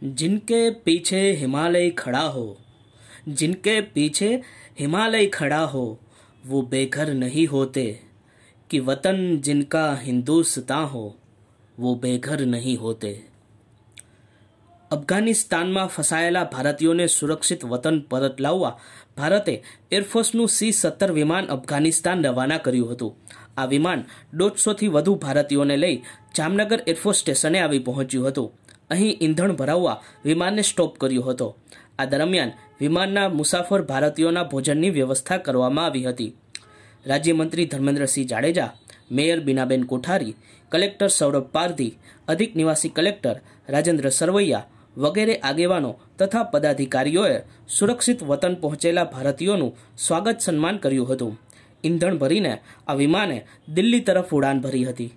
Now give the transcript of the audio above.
जिनके पीछे हिमालय खड़ा हो जिनके पीछे हिमालय खड़ा हो वो बेघर नहीं होते कि वतन जिनका हिंदुस्तां हो वो बेघर नहीं होते અફઘાનિસ્તાનમાં ફસાયેલા ભારતીયોને સુરક્ષિત વતન પરત લાવવા ભારતે એરફોર્સનું સી સત્તર વિમાન અફઘાનિસ્તાન રવાના કર્યું હતું આ વિમાન દોઢસોથી વધુ ભારતીયોને લઈ જામનગર એરફોર્સ સ્ટેશને આવી પહોંચ્યું હતું અહીં ઈંધણ ભરાવવા વિમાનને સ્ટોપ કર્યો હતો આ દરમિયાન વિમાનના મુસાફર ભારતીયોના ભોજનની વ્યવસ્થા કરવામાં આવી હતી રાજ્યમંત્રી ધર્મેન્દ્રસિંહ જાડેજા મેયર બીનાબેન કોઠારી કલેક્ટર સૌરભ પારધી અધિક નિવાસી કલેક્ટર રાજેન્દ્ર સરવૈયા વગેરે આગેવાનો તથા પદાધિકારીઓએ સુરક્ષિત વતન પહોંચેલા ભારતીયોનું સ્વાગત સન્માન કર્યું હતું ઈંધણ ભરીને આ વિમાને દિલ્હી તરફ ઉડાન ભરી હતી